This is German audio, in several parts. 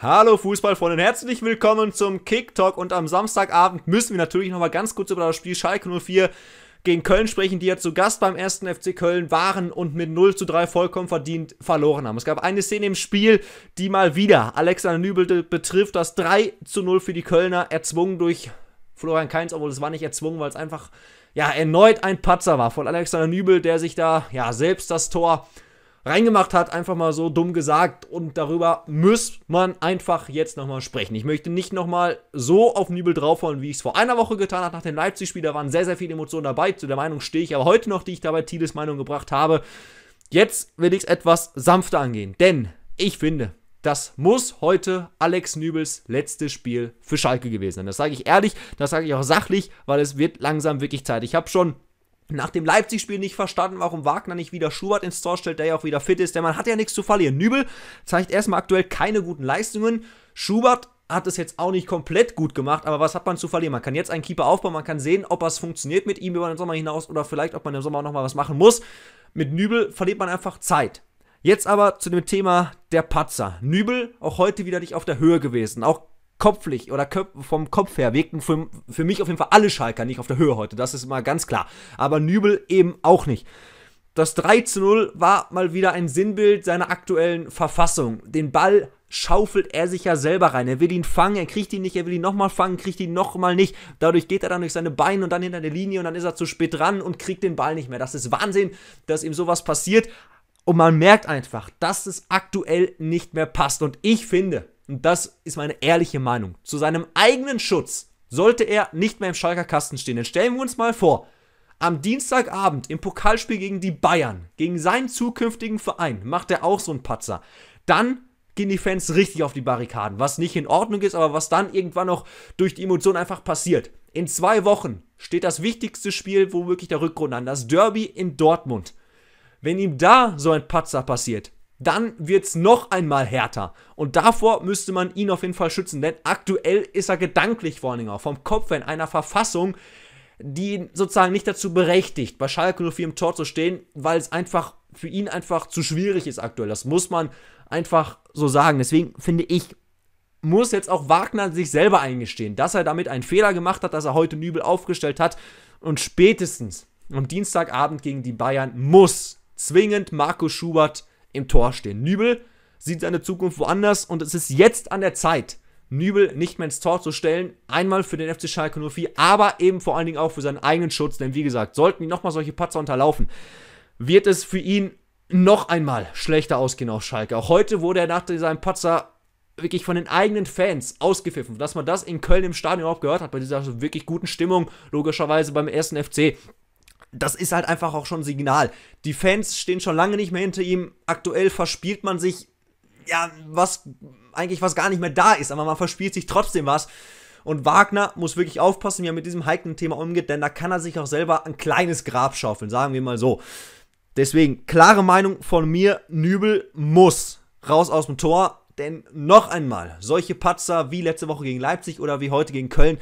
Hallo Fußballfreunde herzlich willkommen zum Kick Talk und am Samstagabend müssen wir natürlich nochmal ganz kurz über das Spiel Schalke 04 gegen Köln sprechen, die ja zu Gast beim ersten FC Köln waren und mit 0 zu 3 vollkommen verdient verloren haben. Es gab eine Szene im Spiel, die mal wieder Alexander Nübel betrifft, das 3 zu 0 für die Kölner, erzwungen durch Florian Kainz, obwohl es war nicht erzwungen, weil es einfach ja erneut ein Patzer war von Alexander Nübel, der sich da ja selbst das Tor reingemacht hat, einfach mal so dumm gesagt. Und darüber muss man einfach jetzt nochmal sprechen. Ich möchte nicht nochmal so auf Nübel draufhauen, wie ich es vor einer Woche getan habe. Nach dem Leipzig-Spiel, da waren sehr, sehr viele Emotionen dabei. Zu der Meinung stehe ich aber heute noch, die ich dabei Thieles Meinung gebracht habe. Jetzt will ich es etwas sanfter angehen, denn ich finde, das muss heute Alex Nübels letztes Spiel für Schalke gewesen sein. Das sage ich ehrlich, das sage ich auch sachlich, weil es wird langsam wirklich Zeit. Ich habe schon nach dem Leipzig-Spiel nicht verstanden, warum Wagner nicht wieder Schubert ins Tor stellt, der ja auch wieder fit ist, denn man hat ja nichts zu verlieren. Nübel zeigt erstmal aktuell keine guten Leistungen. Schubert hat es jetzt auch nicht komplett gut gemacht, aber was hat man zu verlieren? Man kann jetzt einen Keeper aufbauen, man kann sehen, ob es funktioniert mit ihm über den Sommer hinaus oder vielleicht, ob man im Sommer nochmal was machen muss. Mit Nübel verliert man einfach Zeit. Jetzt aber zu dem Thema der Patzer. Nübel, auch heute wieder nicht auf der Höhe gewesen. Auch kopflich oder köp vom Kopf her wirkten für, für mich auf jeden Fall alle Schalker nicht auf der Höhe heute. Das ist mal ganz klar. Aber Nübel eben auch nicht. Das 3 zu 0 war mal wieder ein Sinnbild seiner aktuellen Verfassung. Den Ball schaufelt er sich ja selber rein. Er will ihn fangen, er kriegt ihn nicht, er will ihn nochmal fangen, kriegt ihn nochmal nicht. Dadurch geht er dann durch seine Beine und dann hinter der Linie und dann ist er zu spät dran und kriegt den Ball nicht mehr. Das ist Wahnsinn, dass ihm sowas passiert. Und man merkt einfach, dass es aktuell nicht mehr passt. Und ich finde, und das ist meine ehrliche Meinung, zu seinem eigenen Schutz sollte er nicht mehr im Schalker Kasten stehen. Denn stellen wir uns mal vor, am Dienstagabend im Pokalspiel gegen die Bayern, gegen seinen zukünftigen Verein, macht er auch so einen Patzer. Dann gehen die Fans richtig auf die Barrikaden, was nicht in Ordnung ist, aber was dann irgendwann noch durch die Emotion einfach passiert. In zwei Wochen steht das wichtigste Spiel womöglich der Rückrunde an, das Derby in Dortmund. Wenn ihm da so ein Patzer passiert, dann wird es noch einmal härter. Und davor müsste man ihn auf jeden Fall schützen, denn aktuell ist er gedanklich vor allen Dingen auch vom Kopf in einer Verfassung, die ihn sozusagen nicht dazu berechtigt, bei Schalke 04 im Tor zu stehen, weil es einfach für ihn einfach zu schwierig ist aktuell. Das muss man einfach so sagen. Deswegen finde ich, muss jetzt auch Wagner sich selber eingestehen, dass er damit einen Fehler gemacht hat, dass er heute Nübel aufgestellt hat und spätestens am Dienstagabend gegen die Bayern muss zwingend Markus Schubert im Tor stehen. Nübel sieht seine Zukunft woanders und es ist jetzt an der Zeit, Nübel nicht mehr ins Tor zu stellen. Einmal für den FC Schalke 04, aber eben vor allen Dingen auch für seinen eigenen Schutz. Denn wie gesagt, sollten die nochmal solche Patzer unterlaufen, wird es für ihn noch einmal schlechter ausgehen auf Schalke. Auch heute wurde er nach seinem Patzer wirklich von den eigenen Fans ausgepfiffen. Dass man das in Köln im Stadion überhaupt gehört hat, bei dieser wirklich guten Stimmung, logischerweise beim ersten FC, das ist halt einfach auch schon ein Signal. Die Fans stehen schon lange nicht mehr hinter ihm. Aktuell verspielt man sich, ja, was eigentlich was gar nicht mehr da ist, aber man verspielt sich trotzdem was. Und Wagner muss wirklich aufpassen, wie er mit diesem heiklen Thema umgeht, denn da kann er sich auch selber ein kleines Grab schaufeln, sagen wir mal so. Deswegen, klare Meinung von mir, Nübel muss raus aus dem Tor, denn noch einmal, solche Patzer wie letzte Woche gegen Leipzig oder wie heute gegen Köln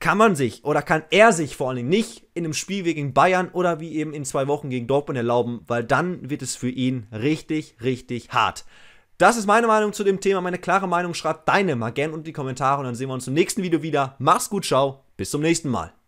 kann man sich oder kann er sich vor allen Dingen nicht in einem Spiel gegen Bayern oder wie eben in zwei Wochen gegen Dortmund erlauben, weil dann wird es für ihn richtig, richtig hart. Das ist meine Meinung zu dem Thema, meine klare Meinung. Schreibt deine mal gerne unter die Kommentare und dann sehen wir uns im nächsten Video wieder. Mach's gut, ciao, bis zum nächsten Mal.